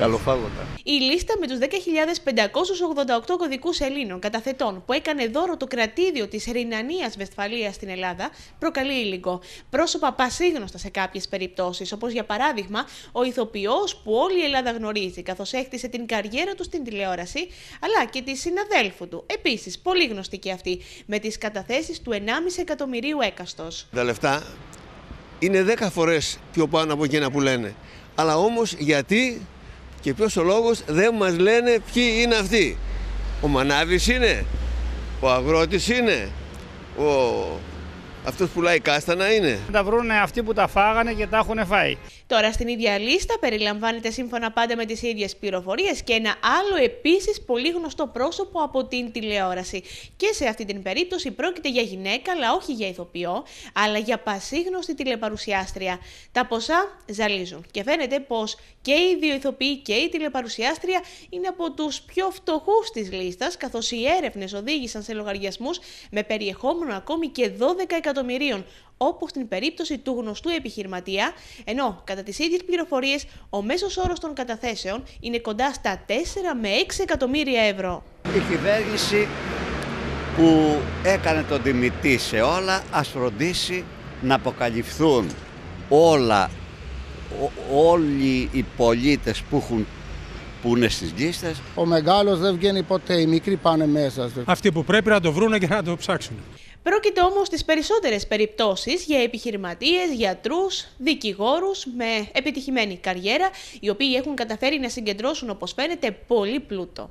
Καλοφάγοντα. Η λίστα με τους 10.588 κωδικούς Ελλήνων καταθετών που έκανε δώρο το κρατήδιο της Ρινανίας Βεσφαλίας στην Ελλάδα προκαλεί υλικό. Πρόσωπα πασίγνωστα σε κάποιες περιπτώσεις, όπως για παράδειγμα ο ηθοποιός που όλη η Ελλάδα γνωρίζει, καθώς έκτισε την καριέρα του στην τηλεόραση, αλλά και τη συναδέλφου του. Επίσης, πολύ γνωστή και αυτή, με τις καταθέσεις του 1,5 εκατομμυρίου έκαστος. Τα λεφτά είναι 10 φορές πιο πάνω από εκείνα που λένε. Αλλά όμως γιατί και ποιος ο λόγος δεν μας λένε ποιοι είναι αυτοί. Ο Μανάβης είναι, ο Αγρότης είναι, ο αυτός που λέει κάστανα είναι. Τα βρούνε αυτοί που τα φάγανε και τα έχουν φάει. Τώρα στην ίδια λίστα περιλαμβάνεται σύμφωνα πάντα με τις ίδιες πληροφορίες και ένα άλλο επίσης πολύ γνωστό πρόσωπο από την τηλεόραση. Και σε αυτή την περίπτωση πρόκειται για γυναίκα, αλλά όχι για ηθοποιό, αλλά για πασίγνωστη τηλεπαρουσιάστρια. Τα ποσά ζαλίζουν. Και φαίνεται πως και οι δύο ηθοποιοί και η τηλεπαρουσιάστρια είναι από τους πιο φτωχούς της λίστας, καθώς οι έρευνες οδήγησαν σε λογαριασμούς με περιεχόμενο ακόμη και 12 εκατομμύρια εκατομμυρίων, στην περίπτωση του γνωστού επιχειρηματία, ενώ κατά τις ίδιες πληροφορίες ο μέσος όρος των καταθέσεων είναι κοντά στα 4 με 6 εκατομμύρια ευρώ. Η κυβέρνηση που έκανε τον τιμητή σε όλα ας φροντίσει να αποκαλυφθούν όλα, ό, όλοι οι πολίτες που έχουν που είναι στις λίστες. μεγάλος δεν βγαίνει ποτέ, οι μικροί πάνε μέσα. Αυτοί που πρέπει να το βρούνε και να το ψάξουν. Πρόκειται όμως στις περισσότερες περιπτώσεις για επιχειρηματίες, γιατρούς, δικηγόρους με επιτυχημένη καριέρα, οι οποίοι έχουν καταφέρει να συγκεντρώσουν όπως φαίνεται πολύ πλούτο.